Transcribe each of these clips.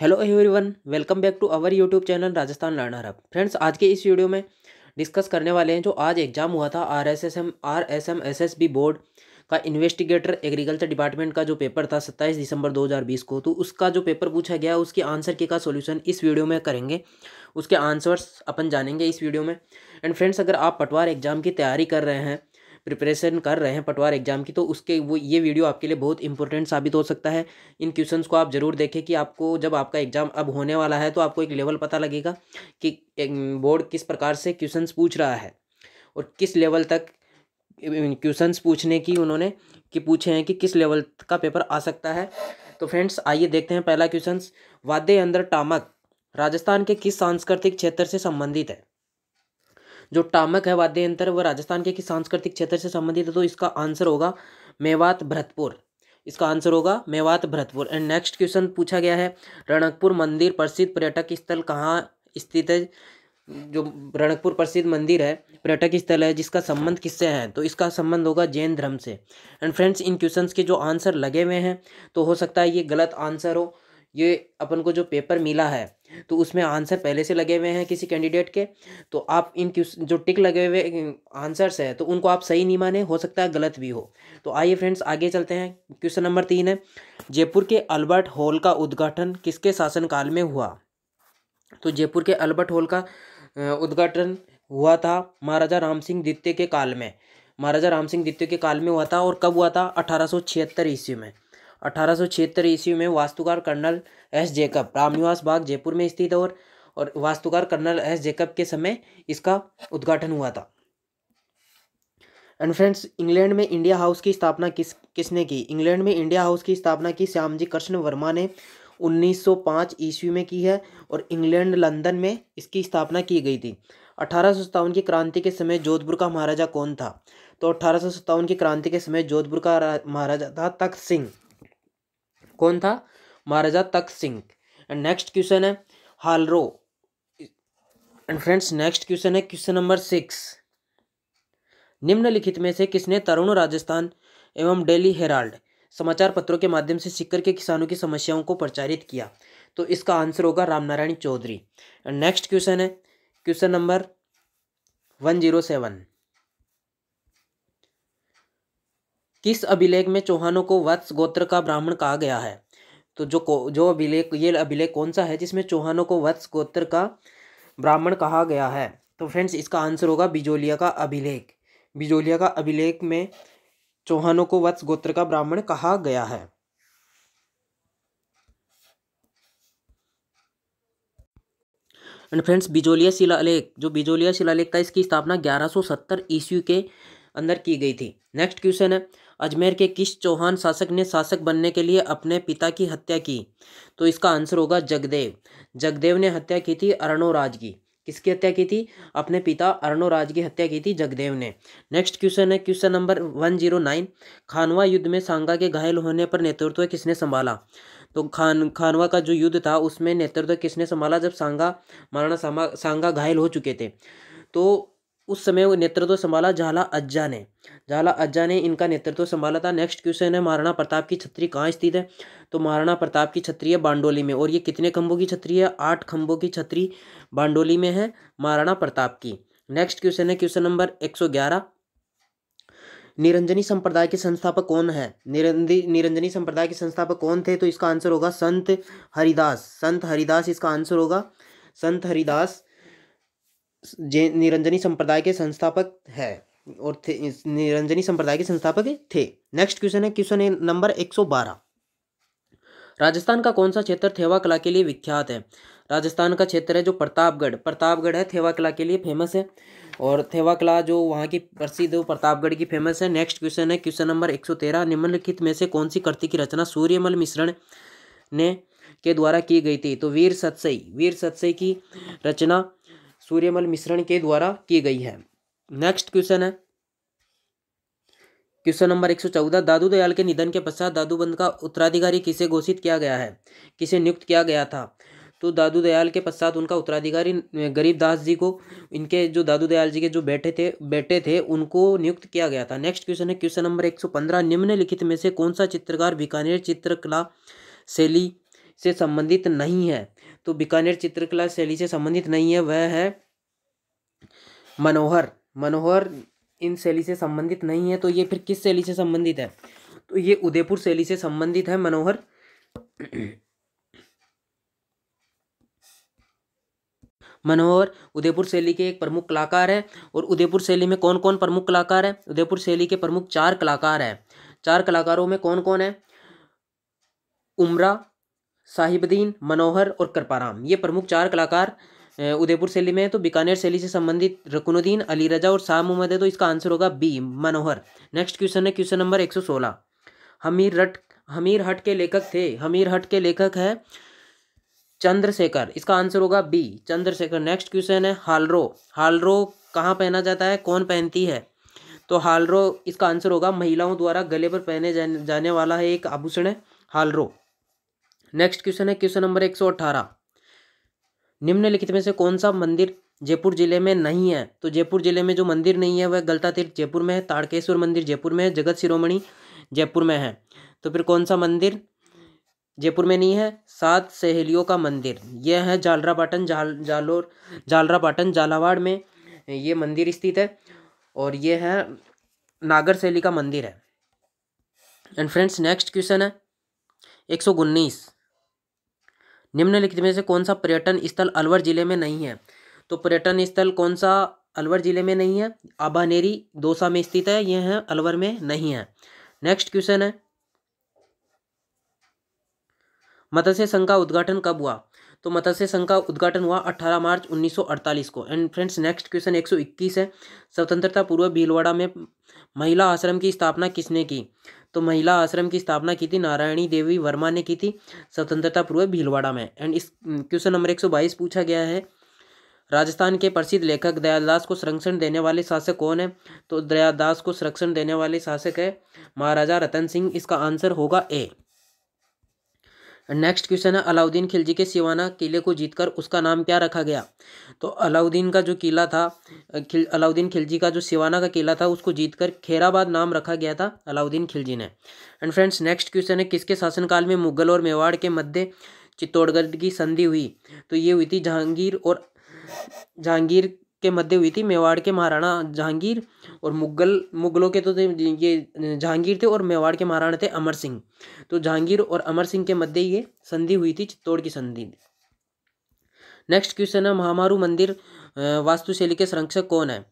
hello everyone welcome back to our YouTube channel Rajasthan learner अब friends आज के इस वीडियो में डिस्कस करने वाले हैं जो आज एग्जाम हुआ था R S S M R S M S S B board का इन्वेस्टिगेटर एग्रीकल्चर डिपार्टमेंट का जो पेपर था सत्ताईस दिसंबर 2020 को तो उसका जो पेपर पूछा गया उसके आंसर के का सोल्यूशन इस वीडियो में करेंगे उसके आंसर्स अपन जानेंगे इस वीडियो में एंड फ्रेंड्स अगर आप पटवार एग्जाम की तैयारी कर रहे हैं प्रिपरेशन कर रहे हैं पटवार एग्जाम की तो उसके वो ये वीडियो आपके लिए बहुत इंपॉर्टेंट साबित हो सकता है इन क्वेश्चंस को आप ज़रूर देखें कि आपको जब आपका एग्जाम अब होने वाला है तो आपको एक लेवल पता लगेगा कि बोर्ड किस प्रकार से क्वेश्चन पूछ रहा है और किस लेवल तक क्वेश्चन पूछने की उन्होंने कि पूछे हैं कि किस लेवल का पेपर आ सकता है तो फ्रेंड्स आइए देखते हैं पहला क्वेश्चन वाद्य अंदर टामक राजस्थान के किस सांस्कृतिक क्षेत्र से संबंधित है जो टामक है वाद्य यंत्र वह राजस्थान के किस सांस्कृतिक क्षेत्र से संबंधित है तो इसका आंसर होगा मेवात भरतपुर इसका आंसर होगा Mewat Bharatpur and next question पूछा गया है रणकपुर मंदिर प्रसिद्ध पर्यटक स्थल कहाँ स्थित है जो रणकपुर प्रसिद्ध मंदिर है पर्यटक स्थल है जिसका संबंध किससे है तो इसका संबंध होगा जैन धर्म से एंड फ्रेंड्स इन क्वेश्चंस के जो आंसर लगे हुए हैं तो हो सकता है ये गलत आंसर हो ये अपन को जो पेपर मिला है तो उसमें आंसर पहले से लगे हुए हैं किसी कैंडिडेट के तो आप इन जो टिक लगे हुए आंसर्स है तो उनको आप सही नहीं माने हो सकता है गलत भी हो तो आइए फ्रेंड्स आगे चलते हैं क्वेश्चन नंबर तीन है जयपुर के अल्बर्ट हॉल का उद्घाटन किसके शासनकाल में हुआ तो जयपुर के अल्बर्ट हॉल का उद्घाटन हुआ था महाराजा राम सिंह द्वितीय के काल में महाराजा राम सिंह द्वितीय के काल में हुआ था और कब हुआ था अठारह ईस्वी में अठारह सौ छिहत्तर ईस्वी में वास्तुकार colonel S Jacob Ramniwas Bagh Jaipur में स्थित और और वास्तुकार कर्नल एस जेकब के समय इसका उद्घाटन हुआ था एंड फ्रेंड्स इंग्लैंड में इंडिया हाउस की स्थापना किस किसने की इंग्लैंड में इंडिया हाउस की स्थापना की श्यामजी कृष्ण वर्मा ने 1905 ईस्वी में की है और इंग्लैंड लंदन में इसकी स्थापना की गई थी अठारह की क्रांति के समय जोधपुर का महाराजा कौन था तो अठारह की क्रांति के समय जोधपुर का महाराजा था तख्त सिंह कौन था Maharaja Takht Singh and next question है हालरो एंड फ्रेंड्स नेक्स्ट क्वेश्चन है क्वेश्चन नंबर सिक्स निम्नलिखित में से किसने तरुण राजस्थान एवं डेली हेराल्ड समाचार पत्रों के माध्यम से सिक्कर के किसानों की समस्याओं को प्रचारित किया तो इसका आंसर होगा Ramnarayan Chaudhary and next question है question number one zero seven किस अभिलेख में चौहानों को वत्स गोत्र का ब्राह्मण कहा गया है तो जो जो अभिलेख ये अभिलेख कौन सा है जिसमें चौहानों को वत्स गोत्र का ब्राह्मण कहा गया है तो फ्रेंड्स इसका आंसर होगा बिजोलिया का अभिलेख बिजोलिया का अभिलेख में चौहानों को वत्स गोत्र का ब्राह्मण कहा गया है एंड फ्रेंड्स बिजोलिया शिलालेख जो बिजोलिया शिलालेख का इसकी स्थापना 1170 ईस्वी के अंदर की गई थी नेक्स्ट क्वेश्चन है अजमेर के किस चौहान शासक ने शासक बनने के लिए अपने पिता की हत्या की तो इसका आंसर होगा जगदेव जगदेव ने हत्या की थी अरणो राज की किसकी हत्या की थी अपने पिता राज की हत्या की थी जगदेव ने नेक्स्ट क्वेश्चन है question number one zero nine Khanwa युद्ध में सांगा के घायल होने पर नेतृत्व किसने संभाला तो खान खानवा का जो युद्ध था उसमें नेतृत्व किसने संभाला जब सांगा महाराणा सांगा घायल हो चुके थे तो उस समय वो नेतृत्व संभाला झाला अज्जा ने झाला अज्जा ने इनका नेतृत्व संभाला था नेक्स्ट क्वेश्चन है महाराणा प्रताप की छत्री कहाँ स्थित है तो महाराणा प्रताप की छत्री है बांडोली में और ये कितने खंभों की छत्री है आठ खंभों की छत्री बांडोली में है महाराणा प्रताप की नेक्स्ट क्वेश्चन है क्वेश्चन नंबर एक सौ ग्यारह निरंजनी संप्रदाय के संस्थापक कौन है निरंजनी संप्रदाय के संस्थापक कौन थे तो इसका आंसर होगा संत हरिदास संत हरिदास इसका आंसर होगा संत हरिदास जे निरंजनी संप्रदाय के संस्थापक है और थे निरंजनी संप्रदाय के संस्थापक थे नेक्स्ट क्वेश्चन है क्वेश्चन नंबर एक सौ बारह राजस्थान का कौन सा क्षेत्र थेवा कला के लिए विख्यात है राजस्थान का क्षेत्र है जो प्रतापगढ़ प्रतापगढ़ है थेवा कला के लिए फेमस है और थेवा कला जो वहाँ की प्रसिद्ध है प्रतापगढ़ की फेमस है नेक्स्ट क्वेश्चन है क्वेश्चन नंबर एक सौ तेरह निम्नलिखित में से कौन सी कृति की रचना सूर्यमल मिश्रण ने के द्वारा की गई थी तो वीर सतसई वीर सतसई की रचना सूर्यमल मिश्रण के द्वारा की गई है नेक्स्ट क्वेश्चन है क्वेश्चन नंबर एक सौ चौदह दादू दयाल के निधन के पश्चात दादू बंद का उत्तराधिकारी किसे घोषित किया गया है किसे नियुक्त किया गया था तो दादू दयाल के पश्चात उनका उत्तराधिकारी गरीब दास जी को इनके जो दादू दयाल जी के जो बेटे थे बेटे थे उनको नियुक्त किया गया था नेक्स्ट क्वेश्चन है क्वेश्चन नंबर एक सौ पंद्रह निम्नलिखित में से कौन सा चित्रकार बीकानेर चित्रकला शैली से संबंधित नहीं है तो बीकानेर चित्रकला शैली से संबंधित नहीं है वह है मनोहर मनोहर इन शैली से संबंधित नहीं है तो ये फिर किस शैली से संबंधित है तो ये उदयपुर शैली से संबंधित है मनोहर मनोहर उदयपुर शैली के एक प्रमुख कलाकार है और उदयपुर शैली में कौन कौन प्रमुख कलाकार है उदयपुर शैली के प्रमुख चार कलाकार हैं चार कलाकारों में कौन कौन है उमरा साहिबद्दीन मनोहर और कृपाराम ये प्रमुख चार कलाकार उदयपुर शैली में है तो बीकानेर शैली से संबंधित रकुनुद्दीन अली रजा और शाह मोहम्मद है तो इसका आंसर होगा बी मनोहर नेक्स्ट क्वेश्चन है क्वेश्चन नंबर एक सौ सोलह हमीर रट हमीर हट के लेखक थे हमीर हट के लेखक है चंद्रशेखर इसका आंसर होगा बी चंद्रशेखर नेक्स्ट क्वेश्चन है हालरो हालरो कहाँ पहना जाता है कौन पहनती है तो हालरो इसका आंसर होगा महिलाओं द्वारा गले पर पहने जाने, जाने वाला है एक आभूषण है हालरो नेक्स्ट क्वेश्चन है क्वेश्चन नंबर एक सौ अट्ठारह निम्नलिखित में से कौन सा मंदिर जयपुर ज़िले में नहीं है तो जयपुर ज़िले में जो मंदिर नहीं है वह गलता तीर्थ जयपुर में है ताड़केश्वर मंदिर जयपुर में है जगत शिरोमणि जयपुर में है तो फिर कौन सा मंदिर जयपुर में नहीं है सात सहेलियों का मंदिर यह है जालरापाटन जाल जालोर जालरापाटन झालावाड़ में ये मंदिर स्थित है और ये है नागर शैली का मंदिर है एंड फ्रेंड्स नेक्स्ट क्वेश्चन है एक सौ उन्नीस निम्नलिखित में से कौन सा पर्यटन स्थल अलवर जिले में नहीं है तो पर्यटन स्थल कौन सा अलवर जिले में नहीं है आबानेरी दोसा में स्थित है यह है अलवर में नहीं है नेक्स्ट क्वेश्चन है मत्स्य संघ का उद्घाटन कब हुआ तो मत्स्य संघ का उद्घाटन हुआ 18 मार्च 1948 को एंड फ्रेंड्स नेक्स्ट क्वेश्चन 121 है स्वतंत्रता पूर्व भीलवाड़ा में महिला आश्रम की स्थापना किसने की तो महिला आश्रम की स्थापना की थी नारायणी देवी वर्मा ने की थी स्वतंत्रता पूर्व भीलवाड़ा में एंड इस क्वेश्चन नंबर एक सौ बाईस पूछा गया है राजस्थान के प्रसिद्ध लेखक दयालदास को संरक्षण देने वाले शासक कौन है तो दयालदास को संरक्षण देने वाले शासक है महाराजा रतन सिंह इसका आंसर होगा ए नेक्स्ट क्वेश्चन है अलाउद्दीन खिलजी के सिवाना किले को जीतकर उसका नाम क्या रखा गया तो अलाउद्दीन का जो किला था खिल अलाउद्दीन खिलजी का जो सिवाना का किला था उसको जीतकर खेराबाद नाम रखा गया था अलाउद्दीन खिलजी ने एंड फ्रेंड्स नेक्स्ट क्वेश्चन है किसके शासनकाल में मुगल और मेवाड़ के मध्य चित्तौड़गढ़ की संधि हुई तो ये हुई थी जहांगीर और जहांगीर के मध्य हुई थी मेवाड़ के महाराणा जहांगीर और मुगल मुगलों के तो थे ये जहांगीर थे और मेवाड़ के महाराणा थे अमर सिंह तो जहांगीर और अमर सिंह के मध्य ये संधि हुई थी चित्तौड़ की संधि नेक्स्ट क्वेश्चन है महामारू मंदिर वास्तुशैली के संरक्षक कौन है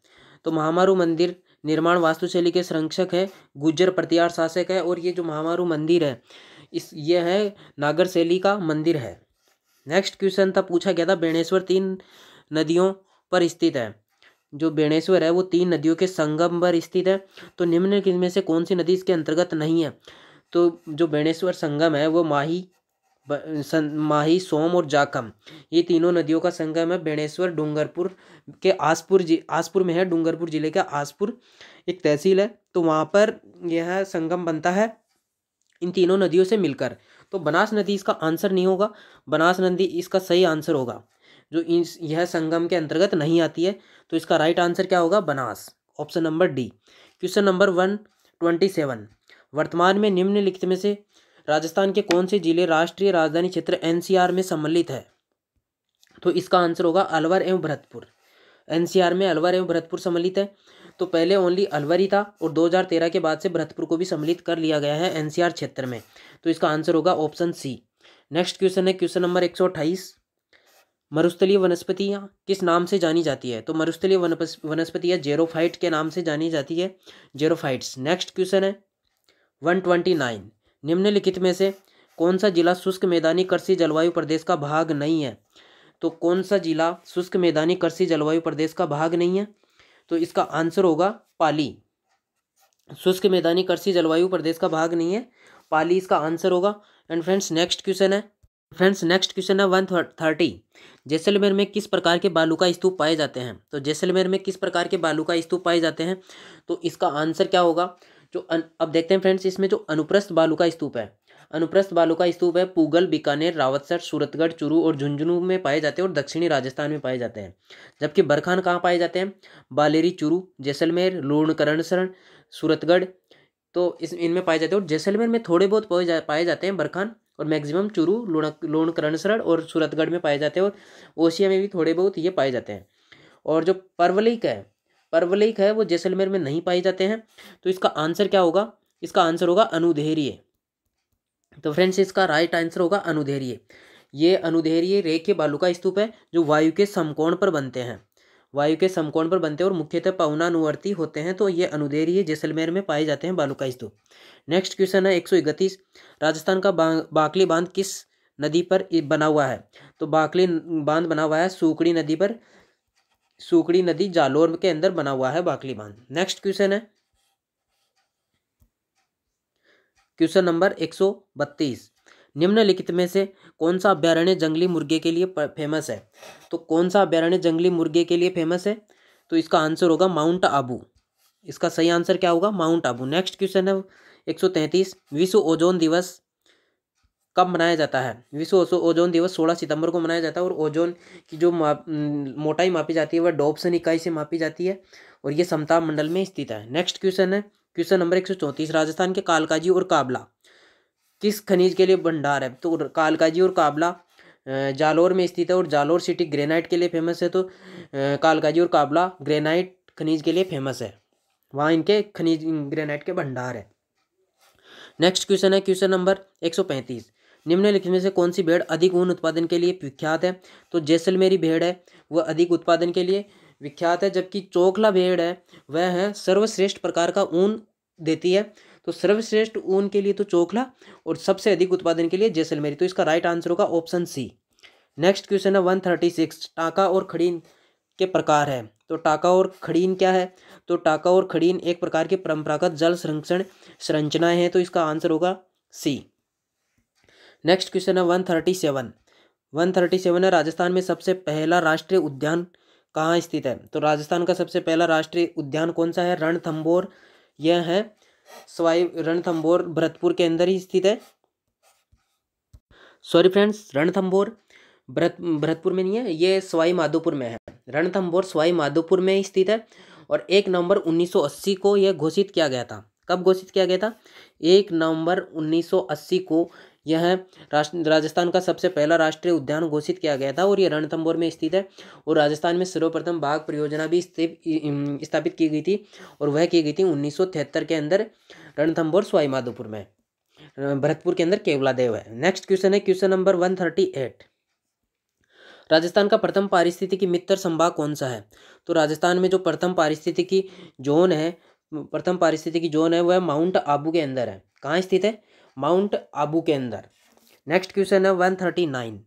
तो महामारू मंदिर निर्माण वास्तुशैली के संरक्षक है गुज्जर प्रतिहार शासक है और ये जो महामारू मंदिर है इस ये है नागर शैली का मंदिर है नेक्स्ट क्वेश्चन था पूछा गया था बेणेश्वर तीन नदियों पर स्थित है जो बेणेश्वर है वो तीन नदियों के संगम पर स्थित है तो निम्न में से कौन सी नदी इसके अंतर्गत नहीं है तो जो बेणेश्वर संगम है वो माही माही सोम और जाकम ये तीनों नदियों का संगम है बेणेश्वर डूंगरपुर के आसपुर जी आसपुर में है डूंगरपुर जिले का आसपुर एक तहसील है तो वहाँ पर यह संगम बनता है इन तीनों नदियों से मिलकर तो बनास नदी इसका आंसर नहीं होगा बनास नदी इसका सही आंसर होगा जो इस यह संगम के अंतर्गत नहीं आती है तो इसका राइट आंसर क्या होगा Banas option number D question number one twenty seven वर्तमान में निम्नलिखित में से राजस्थान के कौन से जिले राष्ट्रीय राजधानी क्षेत्र एन में सम्मिलित है तो इसका आंसर होगा अलवर एवं भरतपुर एन में अलवर एवं भरतपुर सम्मिलित है तो पहले ओनली अलवर ही था और 2013 के बाद से भरतपुर को भी सम्मिलित कर लिया गया है एनसीआर क्षेत्र में तो इसका आंसर होगा ऑप्शन सी नेक्स्ट क्वेश्चन है क्वेश्चन नंबर एक सौ अट्ठाईस मरुस्थलीय वनस्पतियाँ किस नाम से जानी जाती है तो मरुस्थलीय वनस्पतियाँ जेरोफाइट के नाम से जानी जाती है जेरोफाइट्स नेक्स्ट क्वेश्चन है वन ट्वेंटी नाइन निम्नलिखित में से कौन सा जिला शुष्क मैदानी कृषि जलवायु प्रदेश का भाग नहीं है तो कौन सा जिला शुष्क मैदानी कृषि जलवायु प्रदेश का भाग नहीं है तो इसका आंसर होगा पाली शुष्क मैदानी कृषि जलवायु प्रदेश का भाग नहीं है पाली इसका आंसर होगा एंड फ्रेंड्स नेक्स्ट क्वेश्चन है फ्रेंड्स नेक्स्ट क्वेश्चन है वन थर्टी जैसलमेर में किस प्रकार के बालू का स्तूप पाए जाते हैं तो जैसलमेर में किस प्रकार के बालू का स्तूप पाए जाते हैं तो इसका आंसर क्या होगा जो अन, अब देखते हैं फ्रेंड्स इसमें जो अनुप्रस्थ बालू का स्तूप है अनुप्रस्थ बालू का स्तूप है पूगल बीकानेर रावतसर सूरतगढ़ चुरू और झुंझुनू में पाए जाते हैं और दक्षिणी राजस्थान में पाए जाते हैं जबकि बरखान कहाँ पाए जाते हैं बालेरी चुरू जैसलमेर लूणकरणसरण सूरतगढ़ तो इस इनमें पाए जाते हैं और जैसलमेर में थोड़े बहुत पाए जा पाए जाते हैं बरखान और मैक्सिमम चुरू लोणा लोण करणसरण और सूरतगढ़ में पाए जाते हैं और ओशिया में भी थोड़े बहुत ये पाए जाते हैं और जो परवलिक है परवलिक है वो जैसलमेर में नहीं पाए जाते हैं तो इसका आंसर क्या होगा इसका आंसर होगा अनुधेरीय तो फ्रेंड्स इसका राइट आंसर होगा अनुधेरिय ये अनुधेरिय रेखे बालू का स्तूप है जो वायु के समकोण पर बनते हैं वायु के समकोण पर बनते हैं और मुख्यतः पवनानुवर्ती होते हैं तो ये है जैसलमेर में पाए जाते हैं बालुका स्तूप नेक्स्ट क्वेश्चन है एक राजस्थान का बा, बाकली बांध किस नदी पर बना हुआ है तो बाकली बांध बना हुआ है सूकड़ी नदी पर सूकड़ी नदी जालोर के अंदर बना हुआ है बाकली बांध नेक्स्ट क्वेश्चन है क्वेश्चन नंबर एक सौ बत्तीस निम्नलिखित में से कौन सा अभ्यारण्य जंगली मुर्गे के लिए फेमस है तो कौन सा अभ्यारण्य जंगली मुर्गे के लिए फेमस है तो इसका आंसर होगा माउंट आबू इसका सही आंसर क्या होगा माउंट आबू नेक्स्ट क्वेश्चन है एक सौ तैंतीस विश्व ओजोन दिवस कब मनाया जाता है विश्व ओजोन दिवस सोलह सितंबर को मनाया जाता है और ओजोन की जो माप, मोटाई मापी जाती है वह डॉबसन इकाई से मापी जाती है और यह समता मंडल में स्थित है नेक्स्ट क्वेश्चन है क्वेश्चन नंबर एक सौ चौंतीस राजस्थान के कालकाजी और काबला किस खनिज के लिए भंडार है तो कालकाजी और काबला जालोर में स्थित है और जालोर सिटी ग्रेनाइट के लिए फेमस है तो कालकाजी और काबला ग्रेनाइट खनिज के लिए फेमस है वहाँ इनके खनिज ग्रेनाइट के भंडार है नेक्स्ट क्वेश्चन है क्वेश्चन नंबर एक सौ पैंतीस निम्नलिखित में से कौन सी भेड़ अधिक ऊन उत्पादन के लिए विख्यात है तो जैसलमेरी भेड़ है वह अधिक उत्पादन के लिए विख्यात है जबकि चोखला भेड़ है वह है सर्वश्रेष्ठ प्रकार का ऊन देती है तो सर्वश्रेष्ठ ऊन के लिए तो चोखला और सबसे अधिक उत्पादन के लिए जैसलमेरी तो इसका राइट आंसर होगा ऑप्शन सी नेक्स्ट क्वेश्चन है वन थर्टी सिक्स टाका और खड़ीन के प्रकार है तो टाका और खड़ीन क्या है तो टाका और खड़ीन एक प्रकार के परंपरागत जल संरक्षण संरचनाएं हैं तो इसका आंसर होगा सी नेक्स्ट क्वेश्चन है one thirty seven one thirty seven है राजस्थान में सबसे पहला राष्ट्रीय उद्यान कहाँ स्थित है तो राजस्थान का सबसे पहला राष्ट्रीय उद्यान कौन सा है रणथम्बोर यह है सवाई रणथंबोर भरतपुर के अंदर ही स्थित है सॉरी फ्रेंड्स रणथंबोर भरत भरतपुर में नहीं है ये सवाई माधोपुर में है रणथंबोर सवाई माधोपुर में स्थित है और एक नवंबर 1980 को यह घोषित किया गया था कब घोषित किया गया था एक नवंबर 1980 को यह राजस्थान का सबसे पहला राष्ट्रीय उद्यान घोषित किया गया था और यह रणथंबोर में स्थित है और राजस्थान में सर्वप्रथम बाघ परियोजना भी स्थापित की गई थी और वह की गई थी उन्नीस के अंदर रणथंबोर स्वाईमाधोपुर में भरतपुर के अंदर केवलादेव है नेक्स्ट क्वेश्चन है question number one thirty eight Rajasthan का प्रथम पारिस्थितिकी मित्र संभाग कौन सा है तो राजस्थान में जो प्रथम पारिस्थितिकी जोन है प्रथम पारिस्थितिकी जोन है वह माउंट आबू के अंदर है कहाँ स्थित है माउंट आबू के अंदर नेक्स्ट क्वेश्चन है वन थर्टी नाइन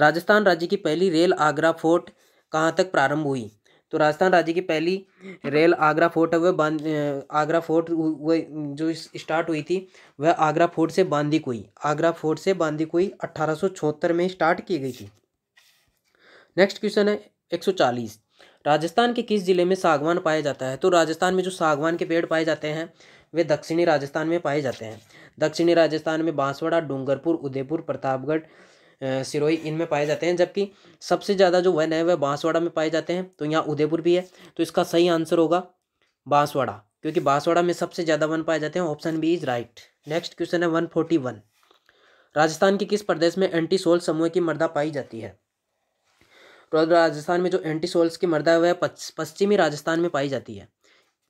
राजस्थान राज्य की पहली रेल आगरा फोर्ट कहाँ तक प्रारंभ हुई तो राजस्थान राज्य की पहली रेल आगरा फोर्ट है वह आगरा फोर्ट वह जो स्टार्ट हुई थी वह आगरा फोर्ट से बांधी कोई आगरा फोर्ट से बांधी कोई अट्ठारह में स्टार्ट की गई थी नेक्स्ट क्वेश्चन है एक सौ चालीस राजस्थान के किस जिले में सागवान पाया जाता है तो राजस्थान में जो सागवान के पेड़ पाए जाते हैं वे दक्षिणी राजस्थान में पाए जाते हैं दक्षिणी राजस्थान में बांसवाड़ा डूंगरपुर उदयपुर प्रतापगढ़ सिरोही इनमें पाए जाते हैं जबकि सबसे ज़्यादा जो वन है वह बांसवाड़ा में पाए जाते हैं तो यहाँ उदयपुर भी है तो इसका सही आंसर होगा बांसवाड़ा क्योंकि बांसवाड़ा में सबसे ज़्यादा वन पाए जाते हैं option B is right next question है वन फोर्टी वन राजस्थान के किस प्रदेश में एंटी सोल समूह की मर्दा पाई जाती है तो राजस्थान में जो एंटी सोल्स की मर्दा है वह पश्चिमी राजस्थान में पाई जाती है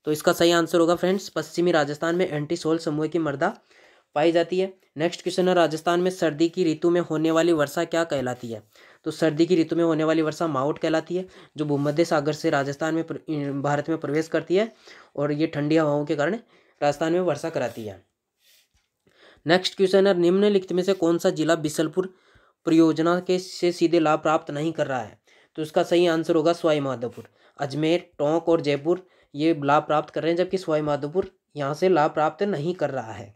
तो इसका सही आंसर होगा फ्रेंड्स पश्चिमी राजस्थान में एंटी सोल समूह की मर्दा पाई जाती है नेक्स्ट क्वेश्चन है राजस्थान में सर्दी की ऋतु में होने वाली वर्षा क्या कहलाती है तो सर्दी की ऋतु में होने वाली वर्षा माउट कहलाती है जो भूमध्य सागर से राजस्थान में भारत में प्रवेश करती है और ये ठंडी हवाओं के कारण राजस्थान में वर्षा कराती है नेक्स्ट क्वेश्चन है निम्नलिखित में से कौन सा जिला बिसलपुर परियोजना के से सीधे लाभ प्राप्त नहीं कर रहा है तो इसका सही आंसर होगा स्वाई माधोपुर अजमेर टोंक और जयपुर ये लाभ प्राप्त कर रहे हैं जबकि सवाई माधोपुर यहाँ से लाभ प्राप्त नहीं कर रहा है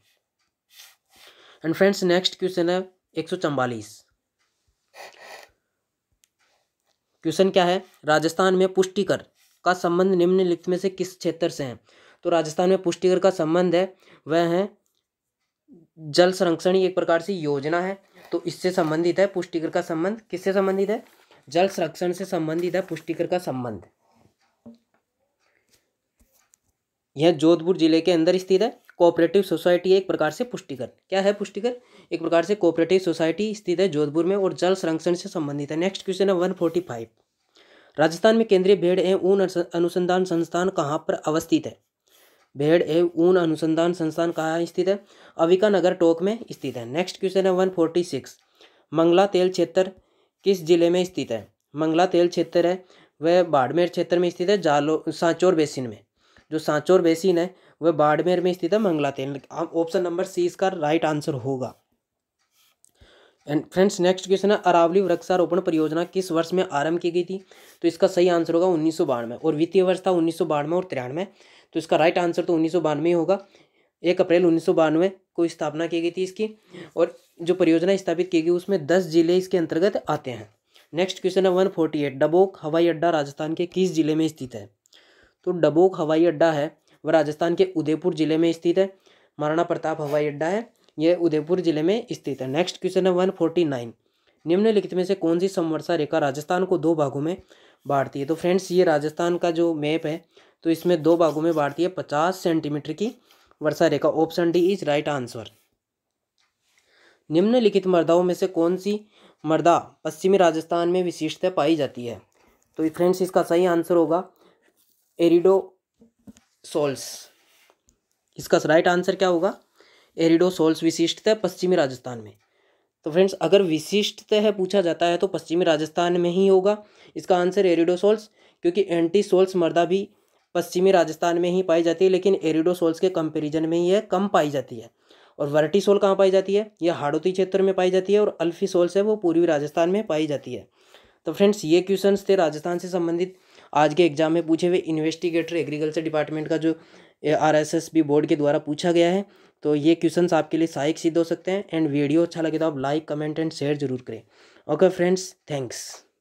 एंड फ्रेंड्स नेक्स्ट क्वेश्चन है एक सौ चम्बालीस क्वेश्चन क्या है राजस्थान में पुष्टिकर का संबंध निम्नलिखित में से किस क्षेत्र से है तो राजस्थान में पुष्टिकर का संबंध है वह है जल संरक्षण एक प्रकार से योजना है तो इससे संबंधित है पुष्टिकर का संबंध किससे संबंधित है जल संरक्षण से संबंधित है पुष्टिकर का संबंध यह जोधपुर जिले के अंदर स्थित है कोऑपरेटिव सोसाइटी एक प्रकार से पुष्टिकर क्या है पुष्टिकर एक प्रकार से कोऑपरेटिव सोसाइटी स्थित है जोधपुर में और जल संरक्षण से संबंधित है नेक्स्ट क्वेश्चन है वन फोर्टी फाइव राजस्थान में केंद्रीय भेड़ एवं ऊन अनुसंधान संस्थान कहाँ पर अवस्थित है भेड़ एवं ऊन अनुसंधान संस्थान कहाँ स्थित है अविका नगर टोक में स्थित है नेक्स्ट क्वेश्चन है वन फोर्टी सिक्स मंगला तेल क्षेत्र किस जिले में स्थित है मंगला तेल क्षेत्र है वह बाड़मेर क्षेत्र में स्थित है जालो सांचौर बेसिन में जो सांचोर बेसिन है वह बाड़मेर में स्थित है तेल ऑप्शन नंबर सी इसका राइट आंसर होगा एंड फ्रेंड्स नेक्स्ट क्वेश्चन है अरावली वृक्षारोपण परियोजना किस वर्ष में आरंभ की गई थी तो इसका सही आंसर होगा उन्नीस सौ बानवे और वित्तीय वर्ष था उन्नीस सौ बानवे और तिरानवे तो इसका राइट आंसर तो उन्नीस सौ बानवे ही होगा एक अप्रैल उन्नीस सौ बानवे को स्थापना की गई थी इसकी और जो परियोजना स्थापित की गई उसमें दस जिले इसके अंतर्गत आते हैं नेक्स्ट क्वेश्चन है वन फोर्टी एट डबोक हवाई अड्डा राजस्थान के किस जिले में स्थित है तो डबोक हवाई अड्डा है वह राजस्थान के उदयपुर ज़िले में स्थित है महाराणा प्रताप हवाई अड्डा है यह उदयपुर ज़िले में स्थित है नेक्स्ट क्वेश्चन है वन फोर्टी नाइन निम्नलिखित में से कौन सी संवर्षा रेखा राजस्थान को दो भागों में बांटती है तो फ्रेंड्स ये राजस्थान का जो मैप है तो इसमें दो भागों में बांटती है पचास सेंटीमीटर की वर्षा रेखा option D is right answer निम्नलिखित मर्दाओं में से कौन सी मर्दा पश्चिमी राजस्थान में विशिष्टता पाई जाती है तो फ्रेंड्स इसका सही आंसर होगा एरिडोसोल्स इसका राइट आंसर क्या होगा एरिडोसोल्स विशिष्टता है पश्चिमी राजस्थान में तो फ्रेंड्स अगर विशिष्टता है पूछा जाता है तो पश्चिमी राजस्थान में ही होगा इसका आंसर एरिडोसोल्स क्योंकि एंटी सोल्स मर्दा भी पश्चिमी राजस्थान में ही पाई जाती है लेकिन एरिडोसोल्स के कंपेरिजन में यह कम पाई जाती है और वर्टिसोल कहाँ पाई जाती है यह हाड़ोती क्षेत्र में पाई जाती है और अल्फी सोल्स है वो पूर्वी राजस्थान में पाई जाती है तो फ्रेंड्स ये क्वेश्चन थे राजस्थान से संबंधित आज के एग्जाम में पूछे हुए इन्वेस्टिगेटर एग्रीकल्चर डिपार्टमेंट का जो R S S B board के द्वारा पूछा गया है तो ये क्वेश्चन आपके लिए सहायक सिद्ध हो सकते हैं एंड वीडियो अच्छा लगे तो आप लाइक कमेंट एंड शेयर जरूर करें ओके फ्रेंड्स थैंक्स